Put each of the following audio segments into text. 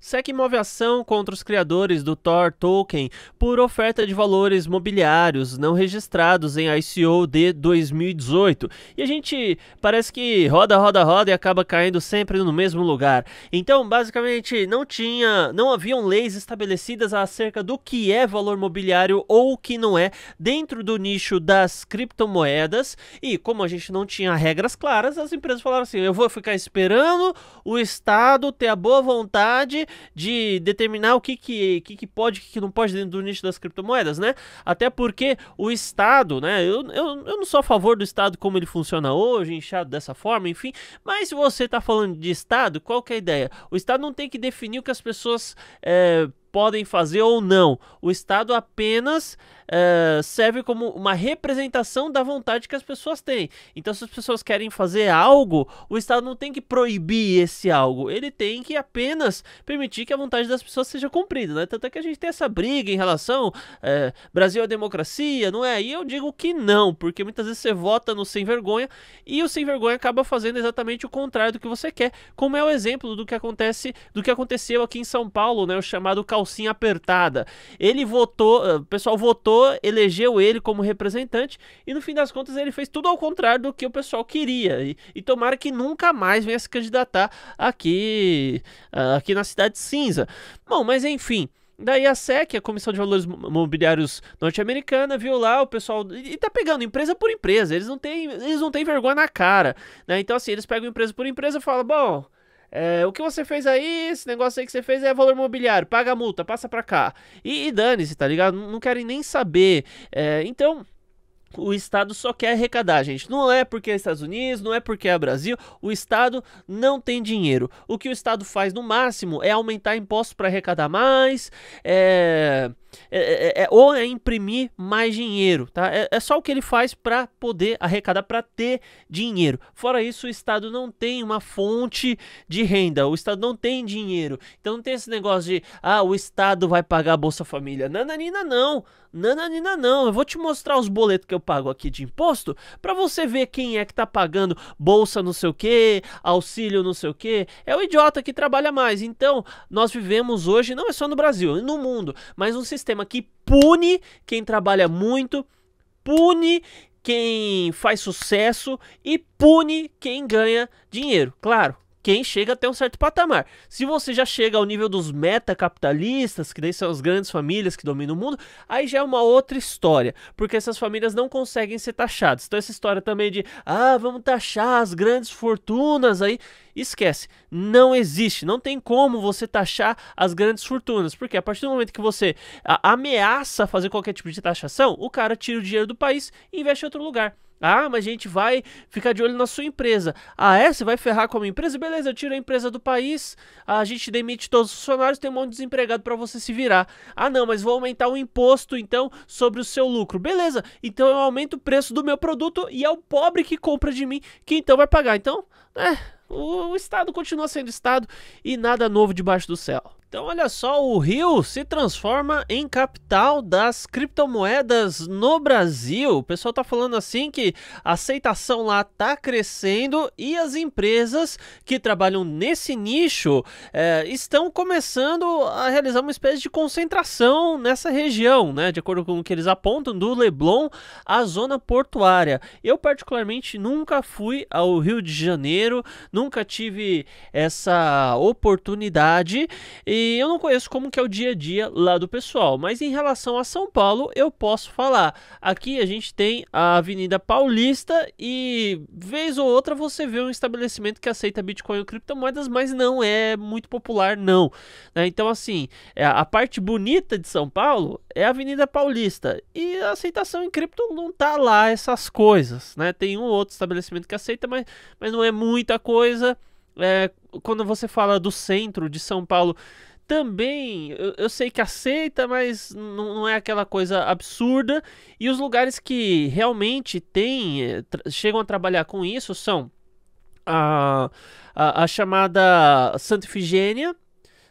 SEC move ação contra os criadores do Tor Token por oferta de valores mobiliários não registrados em ICO de 2018. E a gente parece que roda, roda, roda e acaba caindo sempre no mesmo lugar. Então, basicamente, não tinha, não haviam leis estabelecidas acerca do que é valor mobiliário ou o que não é dentro do nicho das criptomoedas. E como a gente não tinha regras claras, as empresas falaram assim: "Eu vou ficar esperando o Estado ter a boa vontade de determinar o que, que, que, que pode e o que, não pode dentro do nicho das criptomoedas, né? Até porque o Estado, né? Eu, eu, eu não sou a favor do Estado como ele funciona hoje, inchado dessa forma, enfim. Mas se você está falando de Estado, qual que é a ideia? O Estado não tem que definir o que as pessoas. É, podem fazer ou não. O Estado apenas uh, serve como uma representação da vontade que as pessoas têm. Então, se as pessoas querem fazer algo, o Estado não tem que proibir esse algo. Ele tem que apenas permitir que a vontade das pessoas seja cumprida. Né? Tanto é que a gente tem essa briga em relação uh, Brasil é democracia, não é? E eu digo que não, porque muitas vezes você vota no sem vergonha e o sem vergonha acaba fazendo exatamente o contrário do que você quer, como é o exemplo do que acontece, do que aconteceu aqui em São Paulo, né? O chamado calçado calcinha apertada. Ele votou, eh, o pessoal votou, elegeu ele como representante e no fim das contas ele fez tudo ao contrário do que o pessoal queria. E, e tomara que nunca mais venha se candidatar aqui, aqui na Cidade Cinza. Bom, mas enfim. Daí a SEC, a Comissão de Valores Mobiliários Norte-Americana, viu lá o pessoal. E tá pegando empresa por empresa. Eles não têm, eles não têm vergonha na cara. Né? Então, assim, eles pegam empresa por empresa e falam: bom, é, o que você fez aí, esse negócio aí que você fez é valor imobiliário, paga a multa, passa pra cá. E, e dane-se, tá ligado? Não querem nem saber. É, então, o Estado só quer arrecadar, gente. Não é porque é Estados Unidos, não é porque é Brasil. O Estado não tem dinheiro. O que o Estado faz no máximo é aumentar impostos para arrecadar mais, é é é, é, é, ou é imprimir mais dinheiro, tá? É, é só o que ele faz para poder arrecadar, para ter dinheiro. Fora isso, o Estado não tem uma fonte de renda, o Estado não tem dinheiro. Então não tem esse negócio de, ah, o Estado vai pagar a Bolsa Família. Nananina não, nananina não. Eu vou te mostrar os boletos que eu pago aqui de imposto para você ver quem é que tá pagando Bolsa não sei o que, auxílio não sei o que. É o idiota que trabalha mais. Então, nós vivemos hoje, não é só no Brasil, no mundo, mas um sistema sistema que pune quem trabalha muito, pune quem faz sucesso e pune quem ganha dinheiro. Claro, quem chega até um certo patamar. Se você já chega ao nível dos meta-capitalistas, que daí são as grandes famílias que dominam o mundo, aí já é uma outra história, porque essas famílias não conseguem ser taxadas. Então essa história também de, ah, vamos taxar as grandes fortunas aí, esquece, não existe, não tem como você taxar as grandes fortunas, porque a partir do momento que você ameaça fazer qualquer tipo de taxação, o cara tira o dinheiro do país e investe em outro lugar. Ah, mas a gente vai ficar de olho na sua empresa. Ah, é? Você vai ferrar com a minha empresa? Beleza, eu tiro a empresa do país, a gente demite todos os funcionários, tem um monte de desempregado para você se virar. Ah, não, mas vou aumentar o imposto, então, sobre o seu lucro. Beleza, então eu aumento o preço do meu produto e é o pobre que compra de mim que então vai pagar. Então, é, o Estado continua sendo Estado e nada novo debaixo do céu. Então, olha só, o Rio se transforma em capital das criptomoedas no Brasil. O pessoal tá falando assim que a aceitação lá tá crescendo e as empresas que trabalham nesse nicho é, estão começando a realizar uma espécie de concentração nessa região, né? De acordo com o que eles apontam do Leblon à zona portuária. Eu particularmente nunca fui ao Rio de Janeiro, nunca tive essa oportunidade. E e eu não conheço como que é o dia a dia lá do pessoal, mas em relação a São Paulo, eu posso falar. Aqui a gente tem a Avenida Paulista e vez ou outra você vê um estabelecimento que aceita Bitcoin ou criptomoedas, mas não é muito popular não. Né? Então assim, é, a parte bonita de São Paulo é a Avenida Paulista e a aceitação em cripto não tá lá essas coisas, né? Tem um outro estabelecimento que aceita, mas, mas não é muita coisa. É, quando você fala do centro de São Paulo, também, eu, eu, sei que aceita, mas não, não, é aquela coisa absurda. E os lugares que realmente têm, eh, chegam a trabalhar com isso são a, a, a chamada Santa Ifigênia,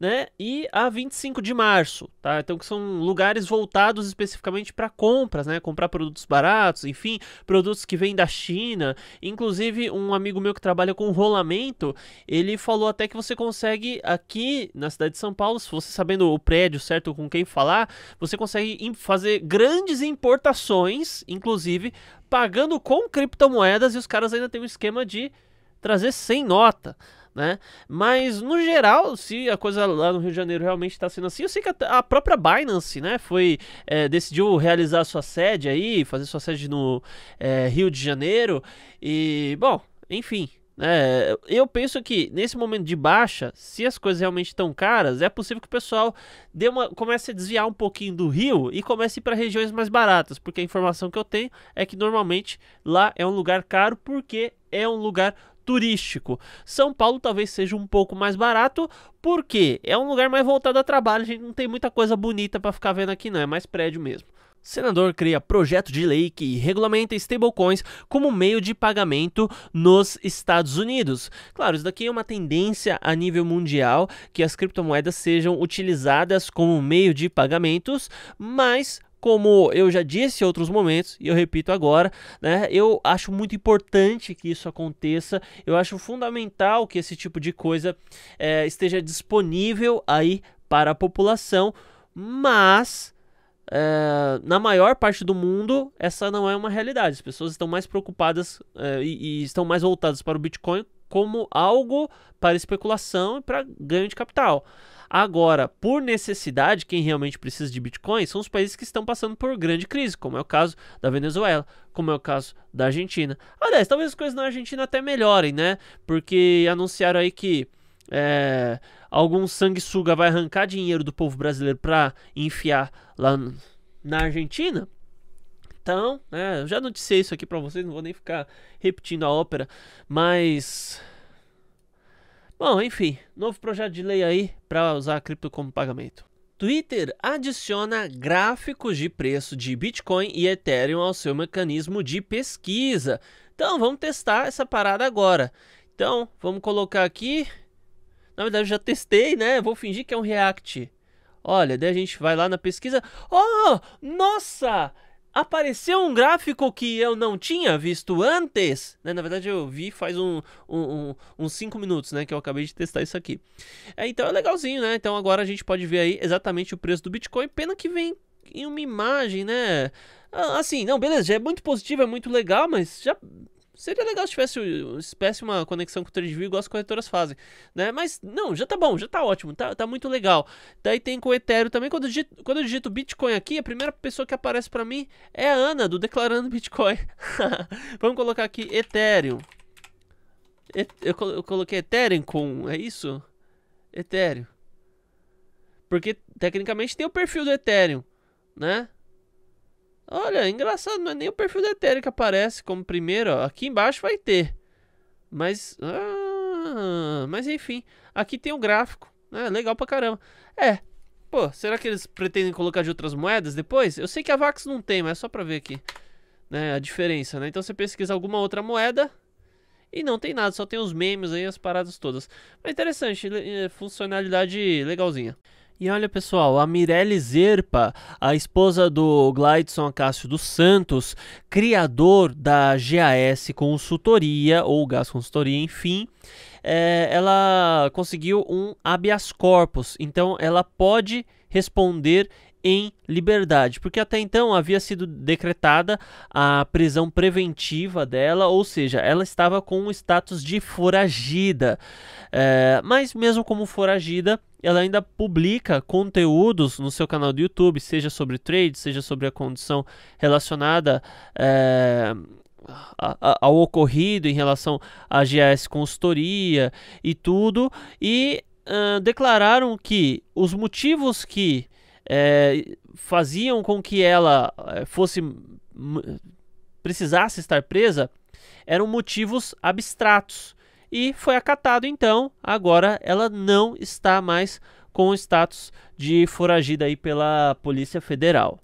né? E a 25 de março, tá? Então que são lugares voltados especificamente para compras, né? Comprar produtos baratos, enfim, produtos que vêm da China. Inclusive, um amigo meu que trabalha com rolamento, ele falou até que você consegue aqui na cidade de São Paulo, se você sabendo o prédio certo com quem falar, você consegue fazer grandes importações, inclusive pagando com criptomoedas e os caras ainda têm um esquema de trazer sem nota né? Mas no geral, se a coisa lá no Rio de Janeiro realmente está sendo assim, eu sei que a, própria Binance, né, foi é, decidiu realizar sua sede aí, fazer sua sede no é, Rio de Janeiro e bom, enfim, é, eu penso que nesse momento de baixa, se as coisas realmente estão caras, é possível que o pessoal dê uma, comece a desviar um pouquinho do rio e comece para regiões mais baratas, porque a informação que eu tenho é que normalmente lá é um lugar caro porque é um lugar turístico. São Paulo talvez seja um pouco mais barato, porque é um lugar mais voltado a trabalho, a gente não tem muita coisa bonita para ficar vendo aqui não, é mais prédio mesmo. Senador cria projeto de lei que regulamenta stablecoins como meio de pagamento nos Estados Unidos. Claro, isso daqui é uma tendência a nível mundial que as criptomoedas sejam utilizadas como meio de pagamentos, mas como eu já disse em outros momentos e eu repito agora, né, eu acho muito importante que isso aconteça. Eu acho fundamental que esse tipo de coisa é, esteja disponível aí para a população, mas é, na maior parte do mundo, essa não é uma realidade. As pessoas estão mais preocupadas é, e, e, estão mais voltadas para o Bitcoin como algo para especulação e para ganho de capital. Agora, por necessidade, quem realmente precisa de Bitcoin são os países que estão passando por grande crise, como é o caso da Venezuela, como é o caso da Argentina. Aliás, talvez as coisas na Argentina até melhorem, né? Porque anunciaram aí que é, algum sanguessuga vai arrancar dinheiro do povo brasileiro para enfiar lá na Argentina. Então, né, eu já noticiei isso aqui para vocês, não vou nem ficar repetindo a ópera, mas bom, enfim, novo projeto de lei aí para usar a cripto como pagamento. Twitter adiciona gráficos de preço de Bitcoin e Ethereum ao seu mecanismo de pesquisa. Então, vamos testar essa parada agora. Então, vamos colocar aqui na verdade, já testei, né? Vou fingir que é um React. Olha, daí a gente vai lá na pesquisa. Oh, nossa! Apareceu um gráfico que eu não tinha visto antes. Né? Na verdade, eu vi faz um, um, um, uns 5 minutos, né? Que eu acabei de testar isso aqui. É, então é legalzinho, né? Então agora a gente pode ver aí exatamente o preço do Bitcoin. Pena que vem em uma imagem, né? Ah, assim, não, beleza, já é muito positivo, é muito legal, mas já Seria legal se tivesse, se tivesse uma conexão com o TradingView igual as corretoras fazem, né? Mas não, já tá bom, já tá ótimo, tá, tá muito legal. Daí tem com o Ethereum também. Quando eu, digito, quando eu digito Bitcoin aqui, a primeira pessoa que aparece para mim é a Ana, do Declarando Bitcoin. Vamos colocar aqui Ethereum. eu coloquei Ethereum com, é isso? Ethereum. Porque tecnicamente tem o perfil do Ethereum, né? Olha, engraçado, não é nem o perfil da Ethereum que aparece como primeiro, ó. Aqui embaixo vai ter. Mas, ah, mas enfim, aqui tem o um gráfico, né? Legal pra caramba. É, pô, será que eles pretendem colocar de outras moedas depois? Eu sei que a Vax não tem, mas é só pra ver aqui, né? A diferença, né? Então você pesquisa alguma outra moeda e não tem nada, só tem os memes aí, as paradas todas. Mas interessante, eh, funcionalidade legalzinha. E olha pessoal, a Mirelle Zerpa, a esposa do Glidson Acácio dos Santos, criador da GAS Consultoria, ou Gás Consultoria, enfim, é, ela conseguiu um habeas corpus, então ela pode responder em liberdade, porque até então havia sido decretada a prisão preventiva dela, ou seja, ela estava com o status de foragida. É, mas, mesmo como foragida, ela ainda publica conteúdos no seu canal do YouTube, seja sobre trade, seja sobre a condição relacionada. É, ao ocorrido em relação à GS consultoria e tudo, e uh, declararam que os motivos que é, faziam com que ela é, fosse precisasse estar presa eram motivos abstratos e foi acatado então agora ela não está mais com o status de foragida aí pela Polícia Federal.